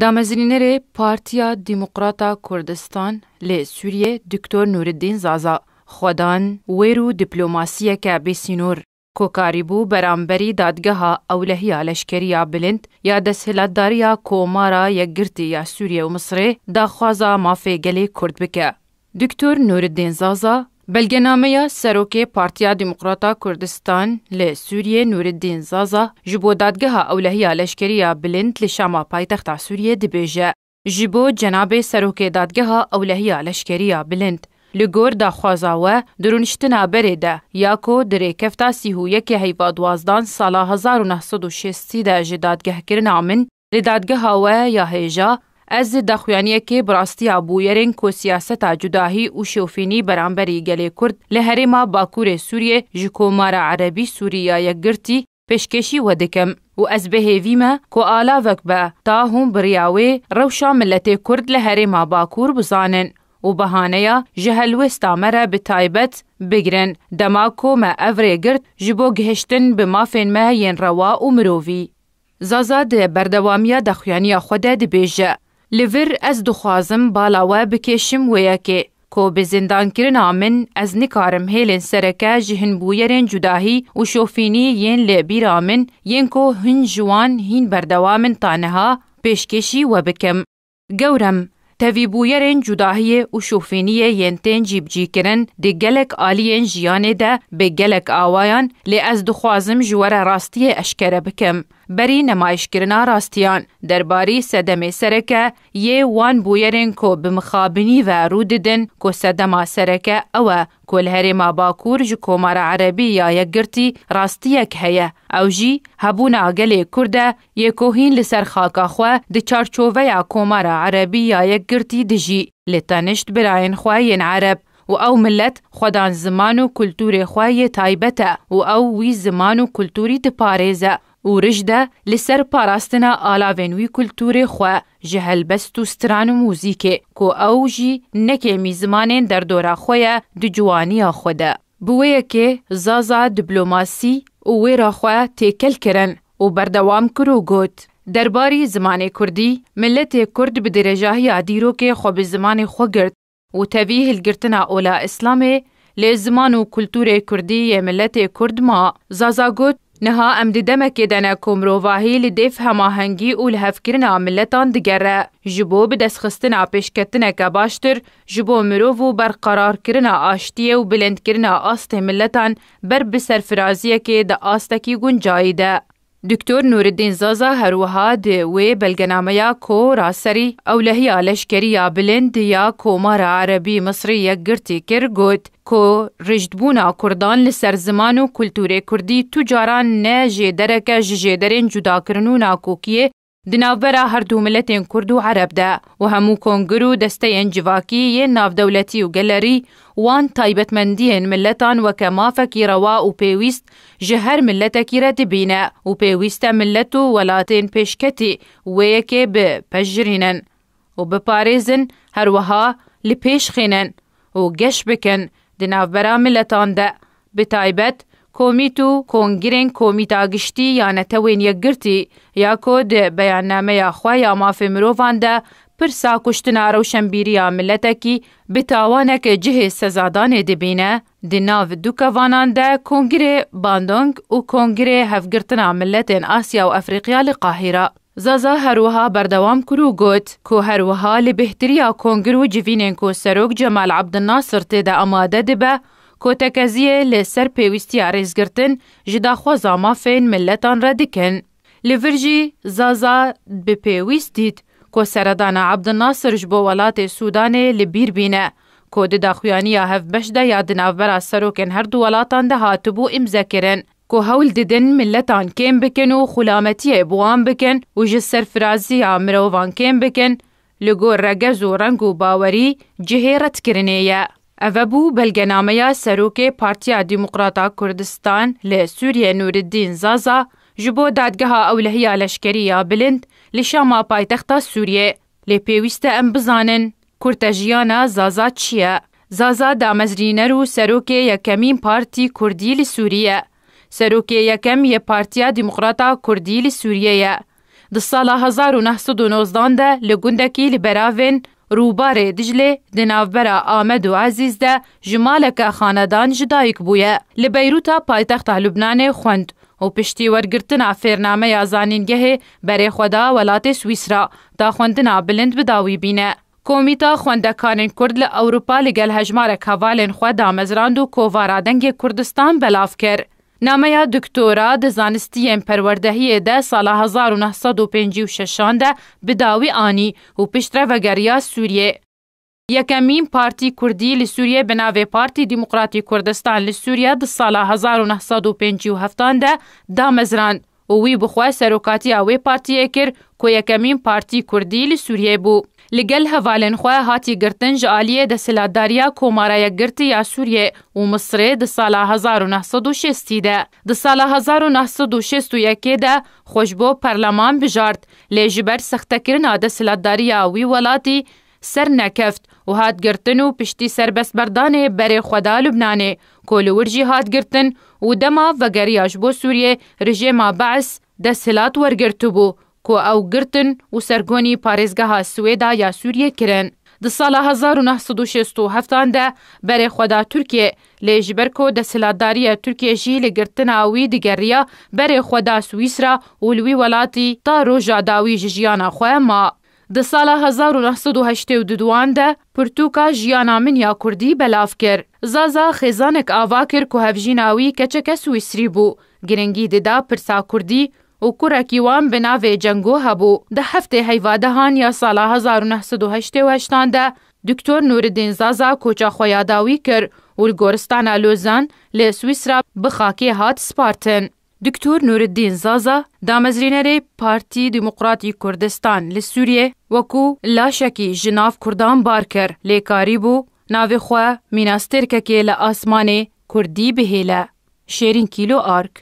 Damezînerê Partiya Demokrata Kurdistan li Sûriyê Dr. Nûreddin Zaza xwedan wêr û dîplomasiyeke bêsînor kokarîbû beramberî dadgeha ewlehiya leşkeriya bilind ya desthilatdariya komara yekgirtî ya Sûriye û Misrê daxwaza mafê gelê Kurd bike. Dr. Nûreddin Zaza Belgenameya Serokê Partiya Demokrata Kurdistan li Sûriyê Nûreddin Zaza ji bo dadgeha ewlehiya leşkeriya bilind li şama paytexta Sûriyê dibêje. Ji bo cenabê Serokê dadgeha ewlehiya leşkeriya bilind. Li gor daxwaza we dirûniştina berê de ya ku dirêkefta sîhûyekê heyva duwazdan sala 1960 de ji dadgehkirina min li dadgeha we ya hêja Ez daxuyaniyekê birastî bûyerên ku siyaseta cudahî û şofînî beramberî gelê Kurd li herêma Bakurê Sûriye ji komara Erebî Sûriyaye girtî pêşkeşî we dikim û ez bihêvî me ku alavek be ta hûn biriya wê rewşa milletê Kurd li herêma Bakur bizanin û bihaneya ji helwêsta me re bi taybet bigirin dema ku me ev rê girt ji bo gihiştin bi mafên me yên rewa û mirovî. Zaza di berdewamiya daxuyaniya xwe de dibêje Li vir ez dixwazim bala we bikêşim weyekê ku bi zindankirina min ez nikarim hêlên sereke ji hinbûyerên cudahî û şofînî yên lêbîra min yên ku hin ji wan hîn berdewamên taneha pêşkêşî we bikim. Gewrem, Tevîbûyerên cudahiyê û şofîniyê yên tên cîbcîkirin di gelek aliyên jiyanê de bi gelek awayan lê ez dixwazim ji were rastiyê eşkere bikim. berî nemaîşkirina rastiyan derbarî sedemê sereke yê wan bûyerên ku bi mixabinî ve rû didin ku sedema sereke ew e ku li herêma Bakur ji Komara Erebî ya yekgirtî rastiyek heye ew jî hebûna gelê Kurd e yêkohîn li ser xaka xwe di çarçoveya Komara Erebî ya yekgirtî dijî li tenişt birayên xwe yên Ereb و ئەو ملت خۆدان زمان و کولتورێ خوایە تایبەتە و ئەو وی زمان و کولتوری دپارێزە و رژدا لسر پاراستنا آلاوین وی کلتور خو جهل بست و ستران و موزیکه که او جی نکه می زمانین در دورا خویا د جوانی خوده بویه که زازا دیپلوماسی و ویرا خو تکل کرن و بردوام کرو گوت درباری زمان کردی ملت کرد به درجه عدیرو که خو به زمان خو گرد و توی هلگرتنا اولا اسلامه لی زمان و کلتور کردی ملت کرد ما زازا گوت Niha em di demekê de ne ku mirovahî li dêv hemahengî û li hevkirina milletan digere. Ji bo bi destxistina pêşketineke baştir, ji bo mirov û berqerarkirina aştiye û bilindkirina astê milletan ber bi serfiraziyekê di astekî guncayî de. دکتۆر نوردین زازا هەروەها دێوێ بەلگەنامەیە کۆ ڕاستەری ئەولەهیا لەشکریە بلند یا کۆمارە عەربی مسری یەکگرتی کرد گوت کۆ ڕژدبوونا کوردان لە سەر زمان و کولتورێ کوردی توجاران نەژێدەرەکە ژێدەرێن جوداکردن و ناکۆکیە دناوبرا هر دو ملتین کرد و عرب ده و همو کنگرو دسته این یه ناف دولتی و گلری وان تایبت مندین ملتان و کما فکی روا و پیویست جهر ملتا کی را دبینه و پیویست ملتو ولاتین پیشکتی و یکی به پجرینن و بپارزن هر وها لپیش خینن و گش بکن دناوبرا ملتان ده به تایبت کۆمیت و کۆنگرنگ کۆمیتا گشتی یانەتەوێن یەکگرتی یاکۆ دێ بەیاننامەیە خوا یا مافێ مرۆڤان دە پرسا کوشتنا rewşenbîriya milletekî bi tawaneke cihê sezadanê dibîne, di nav du kevanan de Kongrê Bandong û Kongrê hevgirtina milletên Asya û Efrîqya li qahîra. Zaza herwiha berdewam kirû got ku herwiha li bihteriya Kongr û civînên ku Serok Cemal Abdinasir tê de amade dibe, کۆتەکەزیە لەسەر پێویستی ئارێزگرتن ji daxwaza mafên milletan re dikin. Li vir jî zaza bi pêwîst dît ku seredana Abdinasir ji bo welatê Sudanê li bîr bîne. Ku di daxuyaniya hevbeş de ya di navbera serokên her du welatan de hatibû imzekirin. ku hewl didin milletan kêm bikin û xulametiye buwan bikin û ji serfiraziya mirovan kêm bikin, li gor regez û reng û bawerî cihê redkirinê ye. Ev bû belgenameya Serokê Partiya Demokrata Kurdistan lê Sûriye Nuriddin Zaza ji bo dadgeha ewlehiya leşkerî ya bilind li şama paytexta Sûriye lê pêwîste em bizanin Kurtejiyana Zaza çi ye? Zaza damezrîner û serokê yekemîn Partî Kurdî li Sûriye. Serokê yekem yê Partiya Demokrata Kurdî li Sûriye ye. Di sala 1990 de li gundekî li beravên رووبارê Dijlê di navbera Amed û Ezîz de ji maleke xanedan ji dayîk bûye. Li Beyrûta paytexta Lübnanê xwend û piştî wergirtina fêrnameya zanîngehê berê xweda welatê Swîsra da xwendina bilind bidawî bîne. Komîta xwendekarên Kurd li Ewropa li gel hejmarek hevalên xwe da mezrand û kovara dengê Kurdistan belav kir. نامەیە دکتۆرا دەزانستیەن پەروەردەهیە دە ساڵە 1956 دە بداوی ئانی و پشترە بەگەریا سووریێ. یەکەمین پارتی کوردی لە سووریە بناوێ پارتی دیموکراتی کوردستان لە سووریا د ساڵە 1957 دە دامەزران و وی بخوای سەرۆکاتی ئەوێ پارتیە کرد کۆ یەکەمین پارتی کوردی لە سووریێ بوو. لګل هوالن خو هاتی ګرتن جالیه د سلاداریا کومارای ګرتی یا سوریه او مصر د سال 1960 ده د سال 1961 ده خوشبو پرلمان بجارد لجبر سختکرین د سلاداریا وی ولاتی سر نکفت و هات گرتن و پشتی سربست بردانه بر خدا لبنانه کول ورجی هات گرتن و دما و گریاش بو سوریه رژیم بعث د سلات ورگرتو بو کو ئەو گرتن و سەرگۆنی پارێزگەها سوێدا یا سووریە کرن. Di sala 1967 de berê xweda Türkiye lê ji ber ku desiladariya Türkiye jî li girtina wî digeriya berê xweda Swîsra û li wî welatî ta roja dawî ji jiyana xwe ma. Di sala 1982 de Pirtûka jiyana min ya Kurdî belav kir. Zaza xêzanek ava kir ku hevjîna wî keçeke Swîsrî bû. Giringî dida pirsa Kurdî و کوڕێکیوان بناوێ جەنگۆ هەبوو دە هەفتێ هەیوادەهان یا ساڵا 1970 دا دکتۆر نوردین زازا کۆچە خۆیاداوی کرد و گۆرستانە لۆزان لێ سویسرا بخاکێ هات سپارتن. دکتۆر نوردین زازا دامەزرینەرەی پارتی دیموقراتی کوردستان لە سووریێ وەکو لاشەکی ژناف کوردان بار کرد لێکاری بوو ناوێخوا میناستێرکەکێ لە ئاسمانێ کوردی بهێلە شێرین کیلۆ ئارک